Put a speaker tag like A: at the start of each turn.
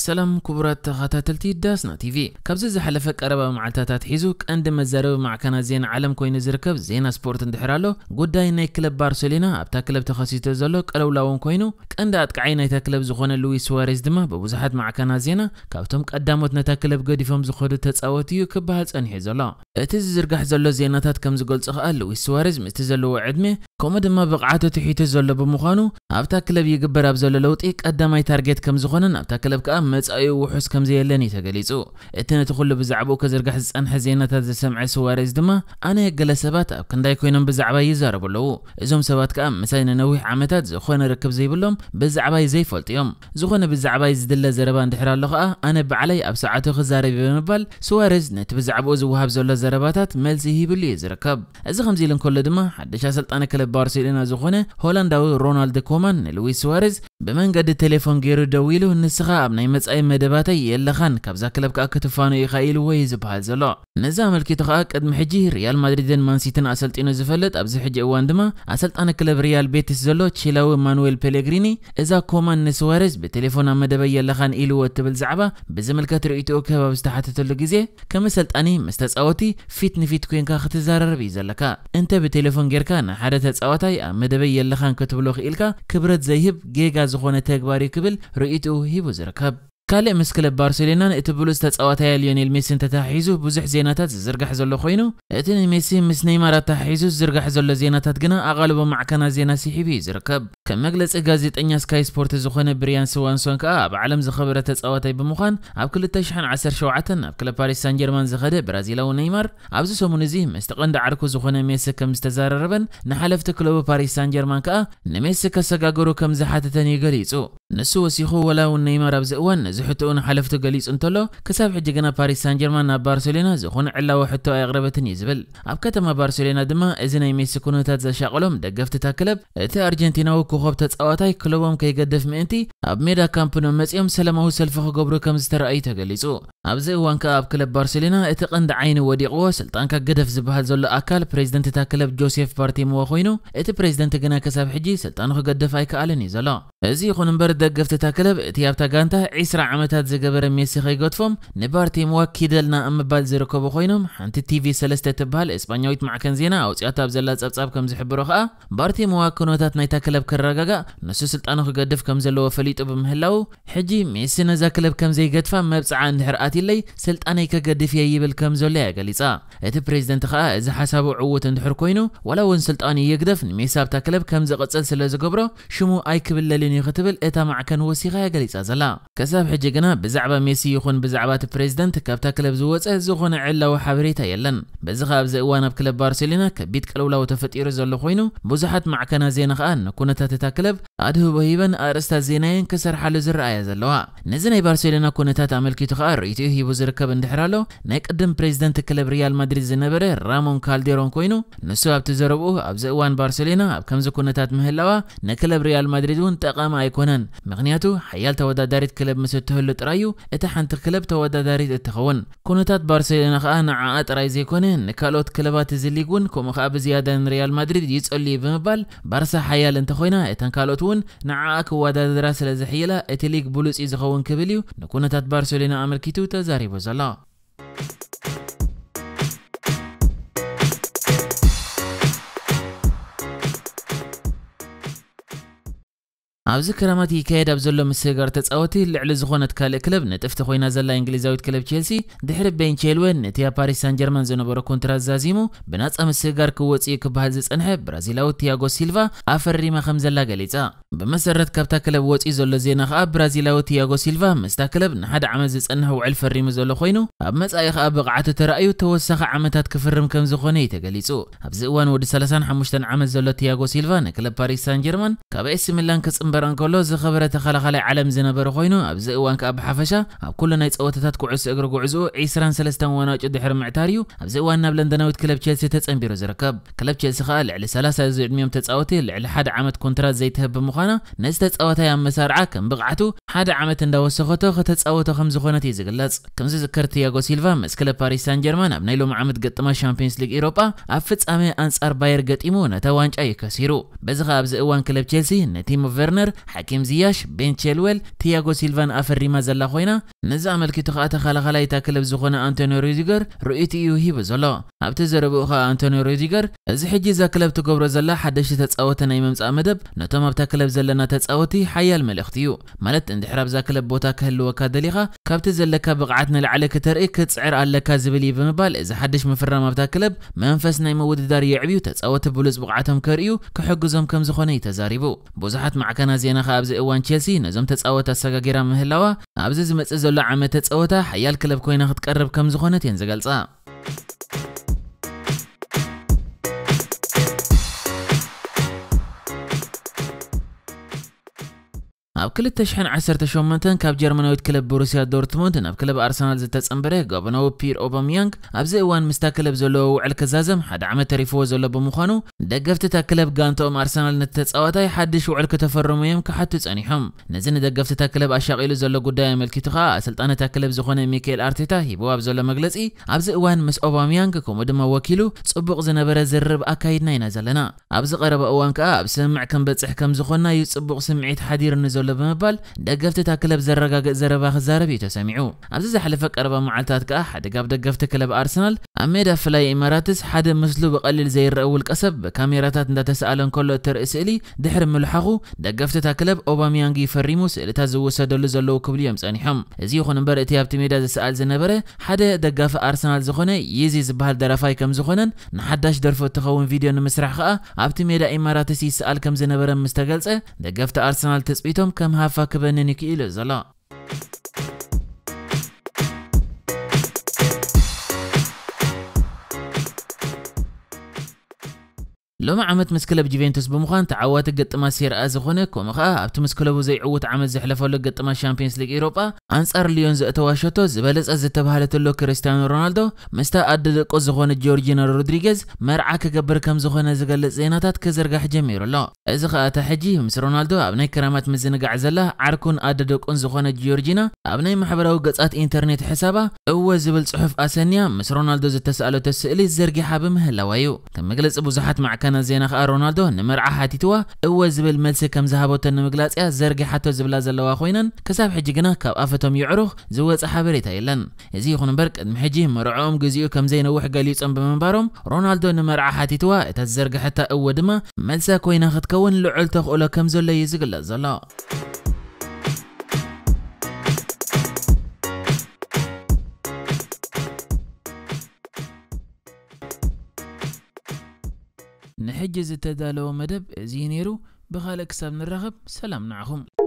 A: سلام كبرات غاتا تلتي داسنا تي في كابز زحلف قربا معلتات حيزوك عند مزرب مع كان زين عالم كوين زركب زين سبورت اندحرالو غداي ناي كلب بارسلينا ابتا كلب تخسيت زلوك الاولاون كوينو كاند اتق عيناي تا كلب زخونه لويس سواريز دما ببزحت مع كان زين كابتم قدامت نتا كلب غديفم زخود تصاوتيو كبها صنحي زلو اتز زرغح زلو زيناتات كم زغلص خال لويس سواريز متزلو عدمه كما دما بقعاتو تحيتو زولو بمخانو ابتا كلب يقبر ابزولو لوطي قدام اي تارجيت كم زخونن ابتا كلب كام مصاي وحس كم زي يلني تغليصو اتنا آن بزعبو كزرقح زان حزينات هذا سمع سواريز دما انا يقلا سبات اب كنداي كوينن بزعبا يزارب لو ازوم سبات كام مساين نوح عمتات زخونه ركب زي بلوم بزعبا زي فولت يوم زخونه بزعبا يزدله زربا اندحرا لخا أه. انا بعلي اب ساعاتو خزاري بنبال سواريز نت بزعبو زوهاب زولو زرباتات ملزي هيبلي زركب ازخم زي لن كل دما حدش سلطان كلب ባርሴሎና ዝኾነ ሆላንዳዊ ሮናልድ ኮማን ንሉዊስ ስዋረዝ ብመንገዲ ቴሌፎን ገይሩ ደው ኢሉ ንስኻ ኣብ ናይ መጻኢ መደባተይ የለኻን ካብዛ ክለብ ከዓ ክትፋኑ ኢኻ ኢሉ ወይ ዝበሃል ዘሎ ንዛ መልኪቱ ከዓ ቅድሚ ሕጂ ሪያል ማድሪድን ማንሲትን ኣሰልጢኑ ዝፈልጥ ኣብዚ ሕጂ እዋን ድማ ኣሰልጣነ ክለብ ሪያል ቤቲስ ዘሎ ቺላዊ ማኑዌል ፔሌግሪኒ እዛ ኮማን ንስዋረዝ ብቴሌፎን ኣብ መደበይ የለኻን ኢልዎ እትብል ዛዕባ ብዝምልከት ርእይትኡ ክህባብ ዝተሓተተሉ ግዜ ከም ኣሰልጣኒ ምስ ተፃወቲ ፊት ንፊት ኮንካ ክትዛረርብ እዩ ዘለካ እንተ ብቴሌፎን ጌርካ ንሓደ ተፃዋታይ ኣብ መደበይ የለኻን ክትብሎ ክኢልካ ክብረት ዘይህብ ጌጋ ዝኾነ ተግባር እዩ ክብል ርእይትኡ ሂቡ ዝርከብ ካልእ ምስ ክለብ ባርሴሎናን እቲ ብሉፅ ተፃዋታያ ሊዮኔል ሜሲ እንተተሓሒዙ ብዙሕ ዜናታት ዝዝርጋሕ ዘሎ ኮይኑ እቲ ንሜሲ ምስ ነይማር ኣተሓሒዙ ዝዝርጋሕ ዘሎ ዜናታት ግና ኣቓልቦ ማዕከና ዜና ሲሒቡ እዩ ዝርከብ ከም መግለፂ ጋዜጠኛ ስካይ ስፖርት ዝኾነ ብሪያን ስዋንሶን ከዓ ኣብ ዓለም ዝኸበረ ተፃዋታይ ብምዃን ኣብ 2017 ኣብ ክለብ ፓሪስ ሳን ጀርማን ዝኸደ ብራዚላዊ ነይማር ኣብዚ ሰሙን እዚ ምስቲ ቀንዲ ዓርኩ ዝኾነ ሜሲ ከም ዝተዘራረበን ንሓለፍቲ ክለቡ ፓሪስ ሳን ጀርማን ከዓ ንሜሲ ከሰጋገሩ ከም ዝሓተተን እዩ ገሊጹ ንሱ ወሲኹ ወላ እውን ነይማር ኣብዚ እዋን እዚ ሕቶኡ ንሓለፍቱ ገሊጹ እንተሎ ክሳብ ሕጂ ገና ፓሪስ ሳን ጀርማን ናብ ባርሴሎና ዝኾነ ዕላዊ ሕቶ ኣይቕረበትን እዩ ዝብል ኣብ ከተማ ባርሴሎና ድማ እዚ ናይ ሜሲ ኩነታት ዘሻቐሎም ደገፍትታ ክለብ እቲ ኣርጀንቲናዊ ኮኸብ ተፃዋታይ ክለቦም ከይገደፍ ምእንቲ ኣብ ሜዳ ካምፕኖ መፂኦም ሰላማዊ ሰልፊ ክገብሩ ከም ዝተረኣዩ ተገሊጹ ኣብዚ እዋን ከ ኣብ ክለብ ባርሴሎና እቲ ቀንዲ ዓይኒ ወዲቕዎ ስልጣንካ ገደፍ ዝበሃል ዘሎ ኣካል ፕሬዚደንት እታ ክለብ ጆሴፍ ፓርቲምዎ ኮይኑ እቲ ፕሬዚደንት ግና ክሳብ ሕጂ ስልጣኑ ክገደፍ ኣይከኣለን እዩ ዘሎ እዚ ይኹን እምበር ደገፍትታ ክለብ እቲ ኣብታ ጋንታ 20 ዓመታት ዝገበረ ሜሲ ከይገድፎም ንፓርቲ ምዋኪደልና ኣብ ምባል ዝርከቡ ኮይኖም ሓንቲ ቲቪ 3 ትበሃል እስፓኛዊት ማዕከን ዜና ኣውፅኣት ኣብ ዘላ ጸብጻብ ከም ዝሕብሮ ከዓ ባርቲሞዋ ኩነታት ናይታ ክለብ ክረጋጋእ ንሱ ስልጣኑ ክገድፍ ከም ዘለዎ ፈሊጡ ብምህላው ሕጂ ሜሲ ነዛ ክለብ ከም ዘይገድፋ መብፅዓ እንድሕር ኣትለይ ስልጣነይ ከገድፍ እየ ይብል ከም ዘሎ እያ ገሊጻ እቲ ፕሬዚደንት ከዓ እዚ ሓሳቡ ዕውት እንድሕር ኮይኑ ዋላ እውን ስልጣኑ ይግደፍ ንሜሲ ኣብታ ክለብ ከም ዝቕፅል ስለ ዝገብሮ ሽሙ ኣይክብለልን እዩ ክትብል እታ مجتمع كان وسيغا قليس ازلا كساب حجيقنا بزعبة ميسي يخون بزعبات بريزدنت كابتا كلب زوات زخون علا وحبريتا يلن بزخا بزئوانا بكلب بارسلينا كبيت كلولا وتفت ايرز اللخوينو بزحت كان زينا خان كنا تاتتا كلب ادهو بهيبا ارستا زينين كسر حالو زر ايا زلوها نزني بارسلينا كنا تاتا ملكي تخار يتيو هي بزر كب اندحرالو نيك ادم بريزدنت كلب ريال مدريد زنبري رامون كالديرون كوينو نسو ابتزربوه ابزئوان بارسلينا اب كمز كنا تات مهلاوا نكلب ريال مدريد ون تقام ايكونن ምክንያቱ ሓያል ተወዳዳሪት ክለብ ምስ እትህሉ ጥራዩ እቲ ሓንቲ ክለብ ተወዳዳሪት እትኸውን ኩነታት ባርሴሎና ከዓ ንዓኣ ጥራይ ዘይኮነ ንካልኦት ክለባት እዚ ሊግ እውን ከምኡ ከዓ ብዝያዳ ንሪያል ማድሪድ ይጸልዩ ብምባል ባርሳ ሓያል እንተኮይና እተን ካልኦት እውን ንዓኣ ክወዳደራ ስለ ዘሕይላ እቲ ሊግ ብሉፅ ዝኸውን ክብል እዩ ንኩነታት ባርሴሎና ኣመልኪቱ ተዛሪቡ ዘሎ ኣብዚ ክረመት ይካየድ ኣብ ዘሎ ምስጋር ተፃወቲ ልዕሊ ዝኾነት ካልእ ክለብ ነጥፍቲ ኮይና ዘላ እንግሊዛዊት ክለብ ቸልሲ ድሕሪ ቤን ቼልዌን ነቲ ኣብ ፓሪስ ሳን ጀርመን ዝነበረ ኮንትራት ዛዚሙ ብናፃ ምስጋር ክወፅእ ክበሃል ዝፀንሐ ብራዚላዊ ቲያጎ ሲልቫ ኣፈሪማ ከም ዘላ ገሊፃ ብመሰረት ካብታ ክለብ ወፂኡ ዘሎ ዜና ከዓ ብራዚላዊ ቲያጎ ሲልቫ ምስታ ክለብ ንሓደ ዓመት ዝፀንሐ ውዕል ፈሪሙ ዘሎ ኮይኑ ኣብ መጻኢ ከዓ ብቕዓቱ ተራእዩ ተወሳኺ ዓመታት ክፍርም ከም ዝኾነ እዩ ተገሊጹ ኣብዚ እዋን ወዲ 35 ዓመት ዘሎ ቲያጎ ሲልቫ ንክለብ ፓሪስ ሳን ጀርመን ካብ ኤሲ ሚላን ክፅምበር ክግበር እንከሎ ዝኸበረ ተኸላኸላይ ዓለም ዝነበረ ኮይኑ ኣብዚ እዋን ከዓ ብሓፈሻ ኣብ ኩሉ ናይ ፀወታታት ኩዕሶ እግሪ ጉዕዝኡ 23 መዋናጭ ድሕሪ ምዕታር እዩ ኣብዚ እዋን ናብ ለንደናዊት ክለብ ቸልሲ ተፀንቢሩ ዝርከብ ክለብ ቸልሲ ከዓ ልዕሊ 30 ዝዕድሚዮም ተፃወቲ ልዕሊ ሓደ ዓመት ኮንትራት ዘይትህብ ብምዃና ነዚ ተፃወታይ ኣብ መሳርዓ ከም ብቕዓቱ ሓደ ዓመት እንዳወሰኸቶ ክተፃወቶ ከም ዝኾነት እዩ ዝግለጽ ከምዚ ዝክር ቲያጎ ሲልቫ መስ ክለብ ፓሪስ ሳን ጀርማን ኣብ ናይ ሎም ዓመት ገጥማ ሻምፒዮንስ ሊግ ኢሮጳ ኣብ ፍጻሜ ኣንጻር ባየር ገጢሙ ነታ ዋንጫ ይከሲሩ በዚ ከዓ ኣብዚ እዋን ክለብ ቸልሲ ነቲሞ ቨርነር كبر حكيم زياش بين تشيلويل تياغو سيلفان أفري ما زلا خوينا نز أملكتو خا أتخالخلا يتاكلب ዝኾነ ኣንቶኒ ሩዲገር ርእቲ እዩ ሂብ ዘሎ ኣብቲ ዘረብኡ ኸ ኣንቶኒ ሩዲገር እዚ ሕጂ እዛ ክለብ ትገብሮ ዘላ ሓደሽቲ ተፃወተ ናይ ምምፃእ መደብ ነቶም ኣብታ ክለብ ዘለና ተፃወቲ ሓያል መልእኽቲ እዩ ማለት እንድሕር ኣብዛ ክለብ ቦታ ክህልወካ ደሊኻ ካብቲ ዘለካ ብቕዓት ንላዕለ ክተርኢ ክትፅዕር ኣለካ ዝብል እዩ ብምባል እዚ ሓድሽ ምፍራም ኣብታ ክለብ መንፈስ ናይ ምውድዳር የዕብዩ ተፃወቲ ብሉፅ ብቕዓቶም ከርእዩ ክሕግዞም ከም ዝኾነ እዩ ተዛሪቡ ብዙሓት ማዕከና زينا خابز اوان چلسی نزوم ساقا غيرا مهلاوا ابز زمص زلا عمت تساوت حیال کلب کوینا ክትቀርብ ከም ዝኾነት የንዘገልጻ اب کل تشن عصرت شوم متن کاب جرمنویت کلب بروسیا دورتموند ناب کلب آرسنال زت امبره گابناو پیر اوبامیانگ اب زیوان مستا کلب زلو علکزازم حد عمه تریفو زلو بمخانو دگفت تا کلب گانتوم آرسنال نت تصاوتای حدش و علک تفرمیم که حتی تانیحم نزن دگفت تا کلب آشغیل زلو قدام الکی تخا سلطان تا کلب زخانه میکل آرتیتا هیبو اب زلو مغلطی اب زیوان مس اوبامیانگ کومدم وکیلو صبغ زنبر زرب آکاید نین زلنا اب زقرب اوان که اب سمع کم بتصح کم زخانه یصبغ سمعیت حدیر نزلو بمبال دقفت كلب زرقاق زرباخ زربي تسمعو أبز حلفك أربع معلتات كأحد قاب دقفت كلب أرسنال أميدا فلاي إماراتس حد مسلو بقليل زي الرأول كسب كاميراتات انت تسألن كله ترئس إلي دحر ملحقو دقفت كلب أوباميانجي فريموس اللي تزوس دلو زلو كبل يوم سانيحم እዚ ይኹን እምበር እቲ ኣብቲ ሜዳ ዝሰኣል ዝነበረ ሓደ ደጋፊ ኣርሰናል ዝኾነ የዚ ዝበሃል ደራፋይ ከም ዝኾነን ንሓዳሽ ደርፎ እትኸውን ቪድዮ ንምስራሕ ከዓ ኣብቲ ሜዳ ኢማራትስ ይሰኣል ከም ዝነበረ ምስ ተገልጸ ደገፍቲ ኣርሰናል ተፅቢቶም كم هافا كبننك إلى زلا ሎሚ ዓመት ምስ ክለብ ጁቬንቱስ ብምዃን ተዓወተ ገጥማ ሴርኣ ዝኾነ ከምኡ ከዓ ኣብቲ ምስ ክለቡ ዘይዕውት ዓመት ዘሕለፈሉ ገጥማ ሻምፒየንስ ሊግ ኤውሮጳ ኣንጻር ሊዮን ዘእተዋ ሸቶ ዝበለፀ ዝተባሃለተሎ ክርስቲያኖ ሮናልዶ ምስታ ኣደ ደቆ ዝኾነ ጆርጂና ሮድሪጌዝ መርዓ ክገብር ከም ዝኾነ ዝገልጽ ዜናታት ክዝርጋሕ ጀሚሩ ኣሎ እዚ ከዓ እታ ሕጂ ምስ ሮናልዶ ኣብ ናይ ክራማት ምዝንጋዕ ዘላ ዓርኩን ኣደ ደቁን ዝኾነ ጆርጂና ኣብ ናይ ማሕበራዊ ገጻት ኢንተርኔት ሕሳባ እወ ዝብል ጽሑፍ ኣሰንያ ምስ ሮናልዶ ዝተሰኣለቶ ስእሊ ዘርጊሓ ብምህላዋ እዩ ከም መግለፂ ብዙሓት ማዕከና ዜና ከዓ ሮናልዶ ንምርዓ ሓቲትዋ እወ ዝብል መልሲ ከም ዝሃበቶ ንምግላጽ እያ ዘርጊሓቶ ዝብላ ዘለዋ ኮይነን ክሳብ ሕጂ ግና ካብ ኣፈቶም ይዕሩኽ ዝወፅእ ሓበሬታ የለን እዚ ይኹን እምበር ቅድሚ ሕጂ መርዕኦም ግዚኡ ከም ዘይነውሕ ገሊፆም ብምንባሮም ሮናልዶ ንምርዓ ሓቲትዋ እታ ዝዘርግሐታ እወ ድማ መልሰ ኮይና ክትከውን ልዑል ተኽእሎ ከም ዘሎ እዩ ዝግለጽ ዘሎ نحجز تدالو مدب زينيرو بخالك ساب الرغب سلام نعهم